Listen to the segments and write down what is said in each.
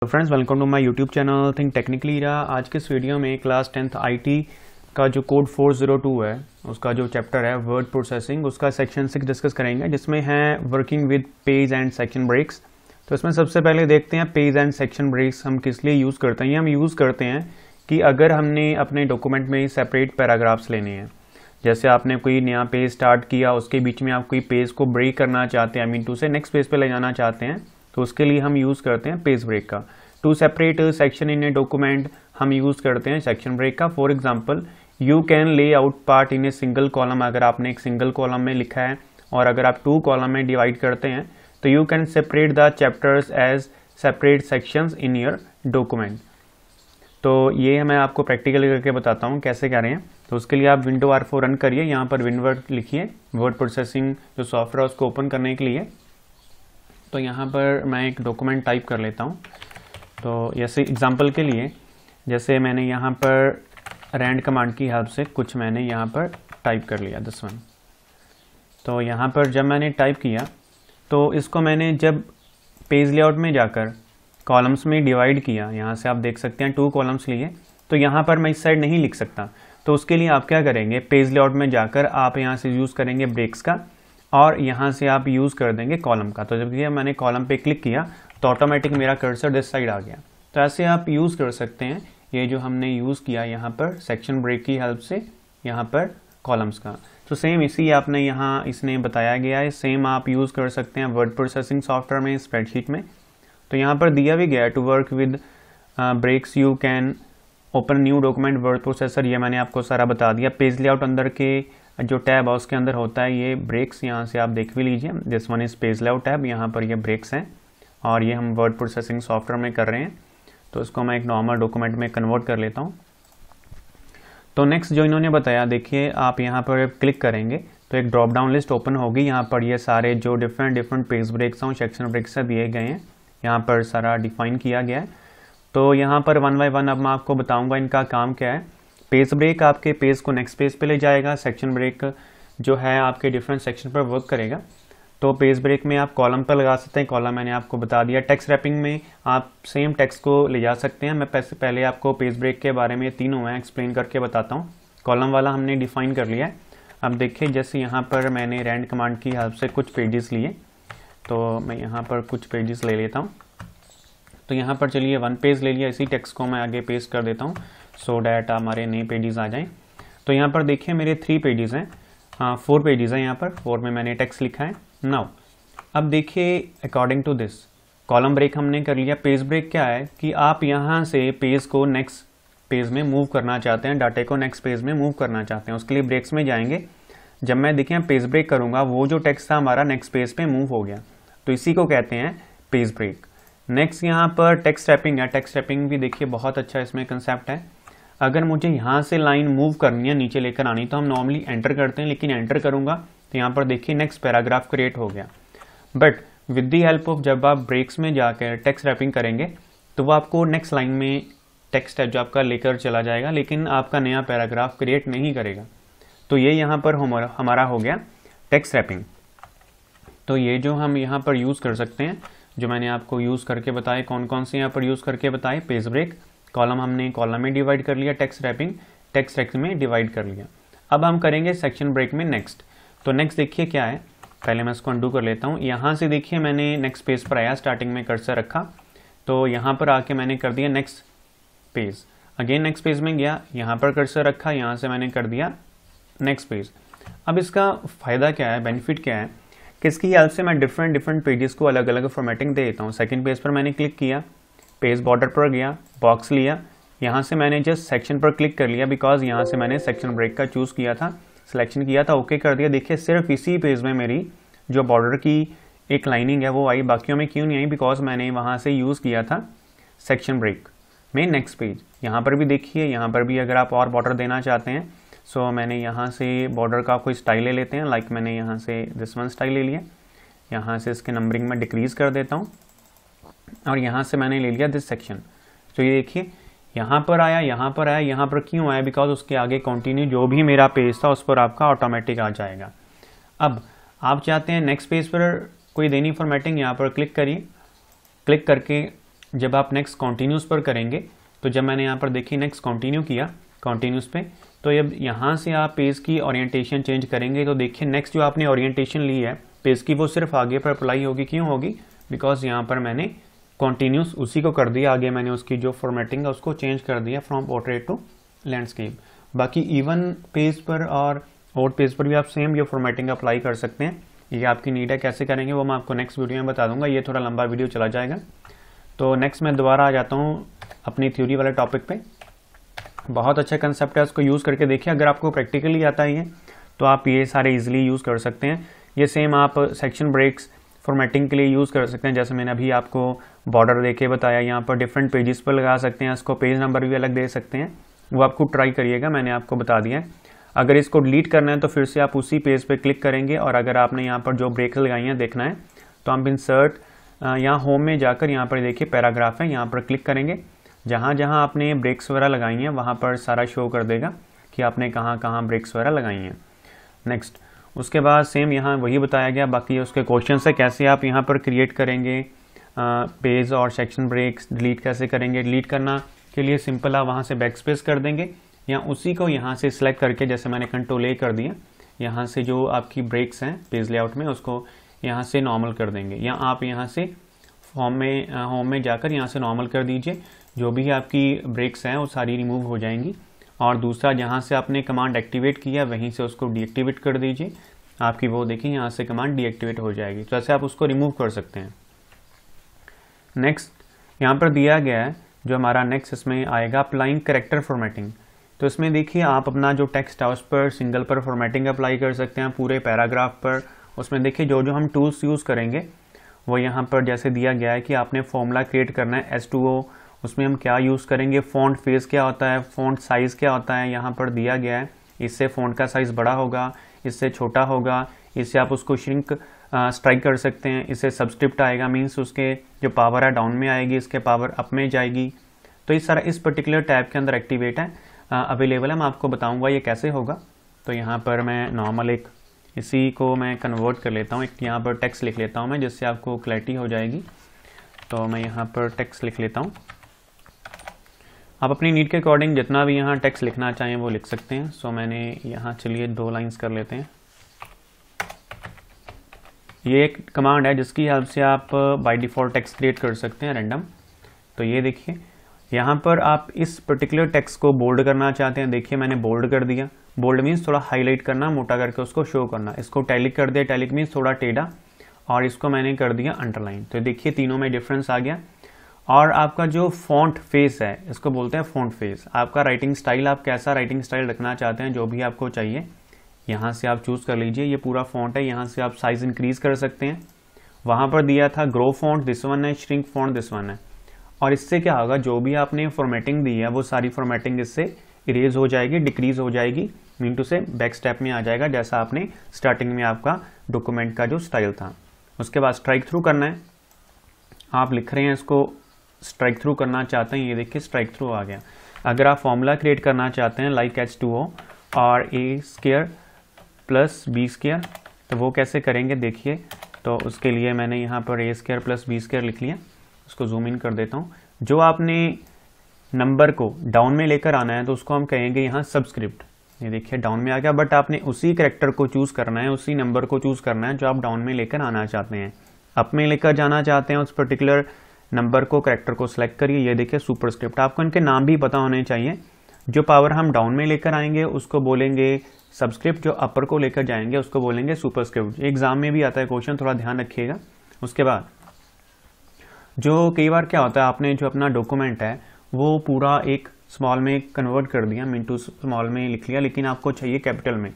तो friends welcome to my YouTube channel think technically रहा आज के इस वीडियो में क्लास टेंथ आईटी का जो कोड 402 है उसका जो चैप्टर है वर्ड प्रोसेसिंग उसका सेक्शन सिक्स डिस्कस करेंगे जिसमें है working with page and section breaks तो इसमें सबसे पहले देखते हैं पेज एंड सेक्शन ब्रेक्स हम किस लिए यूज़ करते हैं हम यूज़ करते हैं कि अगर हमने अपने डॉक्यूमेंट में सेपरेट पैराग्राफ्स लेने हैं जैसे आपने कोई नया पेज स्टार्ट किया उसके बीच में आप कोई पेज को ब्रेक करना चाहते हैं आई मीन टू से नेक्स्ट पेज पर ले जाना चाहते हैं तो उसके लिए हम यूज़ करते हैं पेज ब्रेक का to separate section in a document हम यूज़ करते हैं सेक्शन ब्रेक का for example you can lay out part in a single column अगर आपने एक सिंगल कॉलम में लिखा है और अगर आप टू कॉलम में डिवाइड करते हैं तो you can separate the chapters as separate sections in your document तो ये मैं आपको प्रैक्टिकली करके बताता हूँ कैसे कह रहे हैं तो उसके लिए आप विंडो आर फोर रन करिए यहाँ पर विनवर्ड लिखिए वर्ड प्रोसेसिंग जो सॉफ्टवेयर है उसको ओपन करने के लिए तो यहाँ पर मैं एक डॉक्यूमेंट टाइप कर लेता हूँ तो जैसे एग्जाम्पल के लिए जैसे मैंने यहाँ पर रैंड कमांड की हेल्प से कुछ मैंने यहाँ पर टाइप कर लिया दिस वन तो यहाँ पर जब मैंने टाइप किया तो इसको मैंने जब पेज लेआउट में जाकर कॉलम्स में डिवाइड किया यहाँ से आप देख सकते हैं टू कॉलम्स लिए तो यहाँ पर मैं इस साइड नहीं लिख सकता तो उसके लिए आप क्या करेंगे पेज लेआउट में जाकर आप यहाँ से यूज़ करेंगे ब्रेक्स का और यहाँ से आप यूज़ कर देंगे कॉलम का तो जब ये मैंने कॉलम पे क्लिक किया तो ऑटोमेटिक मेरा कर्सर दिस साइड आ गया तो ऐसे आप यूज़ कर सकते हैं ये जो हमने यूज़ किया यहाँ पर सेक्शन ब्रेक की हेल्प से यहाँ पर कॉलम्स का तो सेम इसी आपने यहाँ इसने बताया गया है सेम आप यूज़ कर सकते हैं वर्ड प्रोसेसिंग सॉफ्टवेयर में स्प्रेडशीट में तो यहाँ पर दिया भी गया to work with breaks you can open new document word processor ये मैंने आपको सारा बता दिया पेज लेआउट अंदर के जो टैब है उसके अंदर होता है ये ब्रेक्स यहाँ से आप देख भी लीजिए this one is page layout tab यहाँ पर ये यह ब्रेक्स हैं और ये हम वर्ड प्रोसेसिंग सॉफ्टवेयर में कर रहे हैं तो इसको मैं एक नॉर्मल डॉक्यूमेंट में कन्वर्ट कर लेता हूँ तो नेक्स्ट जो इन्होंने बताया देखिए आप यहाँ पर क्लिक करेंगे तो एक ड्रॉप डाउन लिस्ट ओपन होगी यहाँ पर ये सारे जो डिफरेंट डिफरेंट पेज ब्रेक्स हैं सेक्शन ब्रेक्स दिए गए हैं यहाँ पर सारा डिफाइन किया गया है तो यहाँ पर वन बाय वन अब मैं आपको बताऊँगा इनका काम क्या है पेज ब्रेक आपके पेज को नेक्स्ट पेज पे ले जाएगा सेक्शन ब्रेक जो है आपके डिफरेंट सेक्शन पर वर्क करेगा तो पेज ब्रेक में आप कॉलम पर लगा सकते हैं कॉलम मैंने आपको बता दिया टेक्स्ट रैपिंग में आप सेम टेक्स्ट को ले जा सकते हैं मैं पहले आपको पेज ब्रेक के बारे में तीनों हैं एक्सप्लेन करके बताता हूँ कॉलम वाला हमने डिफाइन कर लिया है अब देखिए जैसे यहाँ पर मैंने रैंड कमांड की हेल्प से कुछ पेजेस लिए तो मैं यहाँ पर कुछ पेजेस ले लेता हूँ तो यहाँ पर चलिए वन पेज ले लिया इसी टेक्स्ट को मैं आगे पेस्ट कर देता हूँ सो डैट हमारे नए पेजेस आ जाएं तो यहाँ पर देखिए मेरे थ्री पेजेस हैं हाँ फोर पेजेस हैं यहाँ पर फोर में मैंने टेक्स्ट लिखा है नाउ अब देखिए according to this column break हमने कर लिया पेज ब्रेक क्या है कि आप यहाँ से पेज को नेक्स्ट पेज में मूव करना चाहते हैं डाटे को नेक्स्ट पेज में मूव करना चाहते हैं उसके लिए ब्रेक्स में जाएंगे जब मैं देखें पेज ब्रेक करूँगा वो जो टेक्स्ट था हमारा नेक्स्ट पेज पे मूव हो गया तो इसी को कहते हैं पेज ब्रेक नेक्स्ट यहाँ पर टेक्स्ट टैपिंग है टेक्स्ट टैपिंग भी देखिए बहुत अच्छा इसमें कंसेप्ट है अगर मुझे यहाँ से लाइन मूव करनी है नीचे लेकर आनी तो हम नॉर्मली एंटर करते हैं लेकिन एंटर करूँगा तो यहाँ पर देखिए नेक्स्ट पैराग्राफ क्रिएट हो गया but with the help of जब आप ब्रेक्स में जाकर टेक्स्ट रैपिंग करेंगे तो वो आपको नेक्स्ट लाइन में टेक्स्ट है जो आपका लेकर चला जाएगा लेकिन आपका नया पैराग्राफ क्रिएट नहीं करेगा तो ये यहाँ पर हमारा हो गया टेक्स्ट रैपिंग तो ये जो हम यहाँ पर यूज़ कर सकते हैं जो मैंने आपको यूज़ करके बताए कौन कौन से यहाँ पर यूज़ करके बताए पेज ब्रेक कॉलम हमने कॉलम में डिवाइड कर लिया टेक्स्ट रैपिंग टेक्स रैक्स में डिवाइड कर लिया अब हम करेंगे सेक्शन ब्रेक में नेक्स्ट तो नेक्स्ट देखिए क्या है पहले मैं इसको अंडू कर लेता हूँ यहाँ से देखिए मैंने नेक्स्ट पेज पर आया स्टार्टिंग में कर्सर रखा तो यहाँ पर आके मैंने कर दिया next page again next page में गया यहाँ पर कर्सर रखा यहाँ से मैंने कर दिया नेक्स्ट पेज अब इसका फ़ायदा क्या है बेनिफिट क्या है कि इसकी हेल्प से मैं डिफरेंट डिफरेंट पेजेस को अलग अलग फॉर्मेटिंग दे देता हूँ सेकेंड पेज पर मैंने क्लिक किया पेज बॉर्डर पर गया बॉक्स लिया यहाँ से मैंने जस्ट सेक्शन पर क्लिक कर लिया बिकॉज यहाँ से मैंने सेक्शन ब्रेक का चूज़ किया था सिलेक्शन किया था ओके कर दिया देखिए सिर्फ इसी पेज में मेरी जो बॉर्डर की एक लाइनिंग है वो आई बाकियों में क्यों नहीं आई बिकॉज मैंने वहाँ से यूज़ किया था सेक्शन ब्रेक में नेक्स्ट पेज यहाँ पर भी देखिए यहाँ पर भी अगर आप और बॉर्डर देना चाहते हैं सो so, मैंने यहाँ से बॉर्डर का कोई स्टाइल ले लेते हैं लाइक like मैंने यहाँ से दिस वन स्टाइल ले लिया यहाँ से इसके नंबरिंग में डिक्रीज़ कर देता हूँ और यहाँ से मैंने ले लिया दिस सेक्शन तो ये देखिए यहाँ पर आया यहाँ पर आया यहाँ पर क्यों आया बिकॉज उसके आगे कंटिन्यू जो भी मेरा पेज था उस पर आपका ऑटोमेटिक आ जाएगा अब आप चाहते हैं नेक्स्ट पेज पर कोई देनी फॉर्मेटिंग यहाँ पर क्लिक करिए क्लिक करके जब आप नेक्स्ट कॉन्टिन्यूस पर करेंगे तो जब मैंने यहाँ पर देखिए नेक्स्ट कॉन्टिन्यू किया कॉन्टिन्यूस पे तो जब यहाँ से आप पेज की ओरिएंटेशन चेंज करेंगे तो देखिए नेक्स्ट जो आपने ओरिएंटेशन ली है पेज की वो सिर्फ आगे पर अप्लाई होगी क्यों होगी बिकॉज यहाँ पर मैंने कॉन्टीन्यूस उसी को कर दिया आगे मैंने उसकी जो फॉर्मेटिंग है उसको चेंज कर दिया फ्रॉम पोर्ट्रेट टू लैंडस्केप बाकी इवन पेज पर और और पेज पर भी आप सेम ये फॉर्मेटिंग अप्लाई कर सकते हैं ये आपकी नीड है कैसे करेंगे वो मैं आपको नेक्स्ट वीडियो में बता दूंगा ये थोड़ा लंबा वीडियो चला जाएगा तो नेक्स्ट मैं दोबारा आ जाता हूँ अपनी थ्योरी वाले टॉपिक पे बहुत अच्छा कंसेप्ट है उसको यूज़ करके देखिए अगर आपको प्रैक्टिकली आता ही है तो आप ये सारे इजिली यूज़ कर सकते हैं ये सेम आप सेक्शन ब्रेक्स फॉर्मेटिंग के लिए यूज़ कर सकते हैं जैसे मैंने अभी आपको बॉर्डर देके बताया यहाँ पर डिफरेंट पेजेस पर लगा सकते हैं इसको पेज नंबर भी अलग दे सकते हैं वो आपको ट्राई करिएगा मैंने आपको बता दिया है अगर इसको डिलीट करना है तो फिर से आप उसी पेज पे क्लिक करेंगे और अगर आपने यहाँ पर जो ब्रेक लगाई हैं देखना है तो आप इंसर्ट यहाँ होम में जाकर यहाँ पर देखिए पैराग्राफ है यहाँ पर क्लिक करेंगे जहाँ जहाँ आपने ब्रेक्स वगैरह लगाई हैं वहाँ पर सारा शो कर देगा कि आपने कहाँ कहाँ ब्रेक्स वगैरह लगाई हैं नेक्स्ट उसके बाद सेम यहाँ वही बताया गया बाकी उसके क्वेश्चन है कैसे आप यहाँ पर क्रिएट करेंगे पेज और सेक्शन ब्रेक्स डिलीट कैसे करेंगे डिलीट करना के लिए सिंपल आप वहाँ से बैक स्पेस कर देंगे या उसी को यहाँ से सिलेक्ट करके जैसे मैंने कंट्रोल ए कर दिया यहाँ से जो आपकी ब्रेक्स हैं पेज लेआउट में उसको यहाँ से नॉर्मल कर देंगे या आप यहाँ से होम में होम में जाकर यहाँ से नॉर्मल कर दीजिए जो भी आपकी ब्रेक्स हैं वो सारी रिमूव हो जाएंगी और दूसरा जहाँ से आपने कमांड एक्टिवेट किया वहीं से उसको डीएक्टिवेट कर दीजिए आपकी वो देखिए यहाँ से कमांड डीएक्टिवेट हो जाएगी तो ऐसे आप उसको रिमूव कर सकते हैं नेक्स्ट यहाँ पर दिया गया है जो हमारा नेक्स्ट इसमें आएगा अप्लाइंग करेक्टर फॉर्मेटिंग तो इसमें देखिए आप अपना जो टेक्स्ट है उस पर सिंगल पर फॉर्मेटिंग अप्लाई कर सकते हैं पूरे पैराग्राफ पर उसमें देखिए जो जो हम टूल्स यूज़ करेंगे वो यहाँ पर जैसे दिया गया है कि आपने फॉर्मूला क्रिएट करना है एस टू ओ उसमें हम क्या यूज़ करेंगे फ़ॉन्ट फेस क्या होता है फ़ॉन्ट साइज़ क्या होता है यहाँ पर दिया गया है इससे फ़ॉन्ट का साइज़ बड़ा होगा इससे छोटा होगा इससे आप उसको श्रिंक स्ट्राइक कर सकते हैं इससे सब्सक्रिप्ट आएगा मीन्स उसके जो पावर है डाउन में आएगी इसके पावर अप में जाएगी तो ये सारा इस पर्टिकुलर टैब के अंदर एक्टिवेट है अवेलेबल है मैं आपको बताऊंगा ये कैसे होगा तो यहाँ पर मैं नॉर्मल एक इसी को मैं कन्वर्ट कर लेता हूँ एक यहाँ पर टेक्स लिख लेता हूँ मैं जिससे आपको क्लैरिटी हो जाएगी तो मैं यहाँ पर टेक्स लिख लेता हूँ आप अपनी नीड के अकॉर्डिंग जितना भी यहाँ टेक्स लिखना चाहें वो लिख सकते हैं सो मैंने यहाँ चलिए दो लाइन्स कर लेते हैं ये एक कमांड है जिसकी हेल्प से आप बाय डिफ़ॉल्ट टेक्स क्रिएट कर सकते हैं रैंडम तो ये देखिए यहाँ पर आप इस पर्टिकुलर टेक्स को बोल्ड करना चाहते हैं देखिए मैंने बोल्ड कर दिया बोल्ड मीन्स थोड़ा हाईलाइट करना मोटा करके उसको शो करना इसको टैलिक कर दिया टैलिक मीन्स थोड़ा टेढ़ा और इसको मैंने कर दिया अंडरलाइन तो देखिए तीनों में डिफरेंस आ गया और आपका जो फॉन्ट फेस है इसको बोलते हैं फॉन्ट फेस आपका राइटिंग स्टाइल आप कैसा राइटिंग स्टाइल रखना चाहते हैं जो भी आपको चाहिए यहाँ से आप चूज़ कर लीजिए ये पूरा फॉन्ट है यहाँ से आप साइज़ इंक्रीज़ कर सकते हैं वहाँ पर दिया था ग्रो फॉन्ट दिस वन है श्रिंक फॉन्ट दिस वन है और इससे क्या होगा जो भी आपने फॉर्मेटिंग दी है वो सारी फॉर्मेटिंग इससे इरेज हो जाएगी डिक्रीज हो जाएगी mean to say back step में आ जाएगा जैसा आपने स्टार्टिंग में आपका डॉक्यूमेंट का जो स्टाइल था उसके बाद स्ट्राइक थ्रू करना है आप लिख रहे हैं इसको स्ट्राइक थ्रू करना चाहते हैं ये देखिए स्ट्राइक थ्रू आ गया अगर आप फॉर्मूला क्रिएट करना चाहते हैं like H two O or A square plus B square तो वो कैसे करेंगे देखिए तो उसके लिए मैंने यहाँ पर A square plus B square लिख लिया उसको जूम इन कर देता हूँ जो आपने नंबर को डाउन में लेकर आना है तो उसको हम कहेंगे यहाँ सब्सक्रिप्ट ये देखिए डाउन में आ गया बट आपने उसी करेक्टर को चूज़ करना है उसी नंबर को चूज़ करना है जो आप डाउन में लेकर आना चाहते हैं अप में लेकर जाना चाहते हैं उस पर्टिकुलर नंबर को करेक्टर को सिलेक्ट करिए ये देखिए सुपरस्क्रिप्ट आपको इनके नाम भी पता होने चाहिए जो पावर हम डाउन में लेकर आएंगे उसको बोलेंगे सब्सक्रिप्ट जो अपर को लेकर जाएंगे उसको बोलेंगे सुपरस्क्रिप्ट एग्जाम में भी आता है क्वेश्चन थोड़ा ध्यान रखिएगा उसके बाद जो कई बार क्या होता है आपने जो अपना डॉक्यूमेंट है वो पूरा एक स्मॉल में कन्वर्ट कर दिया मीन टू स्मॉल में लिख लिया लेकिन आपको चाहिए कैपिटल में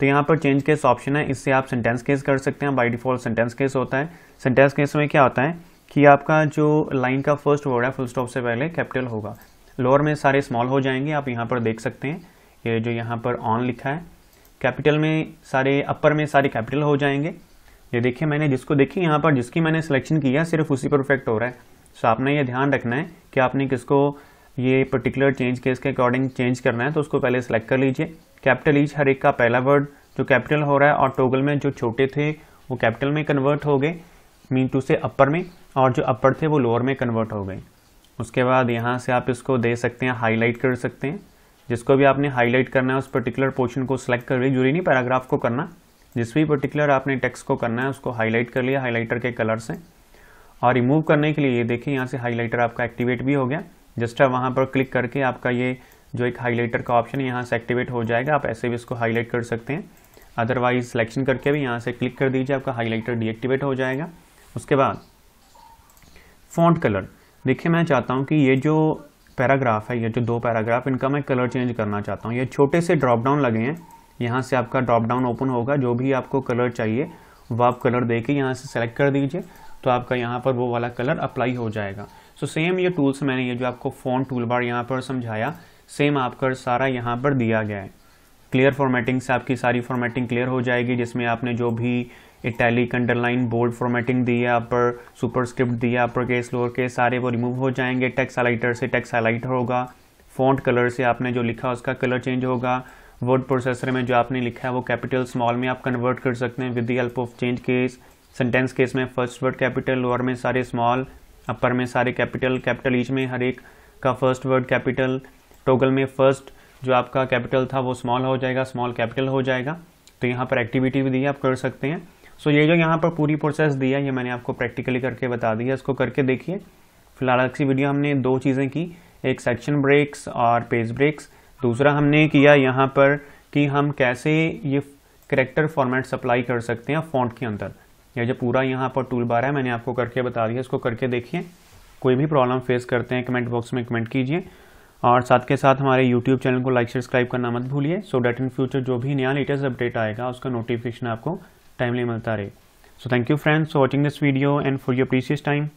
तो यहाँ पर चेंज केस ऑप्शन है इससे आप सेंटेंस केस कर सकते हैं बाई डिफॉल्ट सेंटेंस केस होता है सेंटेंस केस में क्या होता है कि आपका जो लाइन का फर्स्ट वर्ड है फुल स्टॉप से पहले कैपिटल होगा लोअर में सारे स्मॉल हो जाएंगे आप यहाँ पर देख सकते हैं ये जो यहाँ पर ऑन लिखा है कैपिटल में सारे अपर में सारे कैपिटल हो जाएंगे ये देखिए मैंने जिसको देखिए यहाँ पर जिसकी मैंने सिलेक्शन किया सिर्फ उसी पर इफेक्ट हो रहा है सो so, आपने ये ध्यान रखना है कि आपने किसको ये पर्टिकुलर चेंज केस के अकॉर्डिंग चेंज करना है तो उसको पहले सेलेक्ट कर लीजिए कैपिटल ईच हर एक का पहला वर्ड जो कैपिटल हो रहा है और टोगल में जो छोटे थे वो कैपिटल में कन्वर्ट हो गए मीन टू से अपर में और जो अपर थे वो लोअर में कन्वर्ट हो गए उसके बाद यहाँ से आप इसको दे सकते हैं हाईलाइट कर सकते हैं जिसको भी आपने हाईलाइट करना है उस पर्टिकुलर पोर्शन को सिलेक्ट कर लिया जरूरी नहीं पैराग्राफ को करना जिस भी पर्टिकुलर आपने टेक्स्ट को करना है उसको हाईलाइट कर लिया हाईलाइटर के कलर से और रिमूव करने के लिए ये देखिए यहाँ से हाईलाइटर आपका एक्टिवेट भी हो गया जस्ट आप वहाँ पर क्लिक करके आपका ये जो एक हाईलाइटर का ऑप्शन है यहाँ से एक्टिवेट हो जाएगा आप ऐसे भी इसको हाईलाइट कर सकते हैं अदरवाइज सिलेक्शन करके भी यहाँ से क्लिक कर दीजिए आपका हाईलाइटर डीएक्टिवेट हो जाएगा उसके बाद फॉन्ट कलर देखिए मैं चाहता हूँ कि ये जो पैराग्राफ है ये जो दो पैराग्राफ इनका मैं कलर चेंज करना चाहता हूँ ये छोटे से ड्रॉप डाउन लगे हैं यहाँ से आपका ड्रॉप डाउन ओपन होगा जो भी आपको कलर चाहिए वो आप कलर दे के यहाँ से सेलेक्ट कर दीजिए तो आपका यहाँ पर वो वाला कलर अप्लाई हो जाएगा सो so, सेम ये टूल्स मैंने ये जो आपको फ़ोन टूल बार यहाँ पर समझाया सेम आपका सारा यहाँ पर दिया गया है क्लियर फॉर्मेटिंग से आपकी सारी फॉर्मेटिंग क्लियर हो जाएगी जिसमें आपने जो भी इटैलिक अंडरलाइन बोल्ड फॉर्मेटिंग दी है अपर सुपर स्क्रिप्ट दी है अपर केस लोअर केस सारे वो रिमूव हो जाएंगे टेक्स हाइलाइटर से टेक्स हाइलाइट होगा फ़ॉन्ट कलर से आपने जो लिखा उसका कलर चेंज होगा वर्ड प्रोसेसर में जो आपने लिखा है वो कैपिटल स्मॉल में आप कन्वर्ट कर सकते हैं with the help of change case sentence case में फर्स्ट वर्ड कैपिटल लोअर में सारे स्मॉल अपर में सारे कैपिटल कैपिटल ईच में हर एक का फर्स्ट वर्ड कैपिटल टोगल में फर्स्ट जो आपका कैपिटल था वो स्मॉल हो जाएगा स्मॉल कैपिटल हो जाएगा तो यहाँ पर एक्टिविटी भी दी है आप कर सकते हैं सो so, ये जो यहाँ पर पूरी प्रोसेस दिया है ये मैंने आपको प्रैक्टिकली करके बता दिया इसको करके देखिए फिलहाल अच्छी वीडियो हमने दो चीज़ें की एक सेक्शन ब्रेक्स और पेज ब्रेक्स दूसरा हमने किया यहाँ पर कि हम कैसे ये करेक्टर फॉर्मेट सप्लाई कर सकते हैं फॉन्ट के अंदर यह जो पूरा यहाँ पर टूल बार है मैंने आपको करके बता दिया इसको करके देखिए कोई भी प्रॉब्लम फेस करते हैं कमेंट बॉक्स में कमेंट कीजिए और साथ के साथ हमारे यूट्यूब चैनल को लाइक सब्सक्राइब करना मत भूलिए सो डैट इन फ्यूचर जो भी नया लेटेस्ट अपडेट आएगा उसका नोटिफिकेशन आपको टाइमली मिलता रहे so thank you friends for watching this video and for your precious time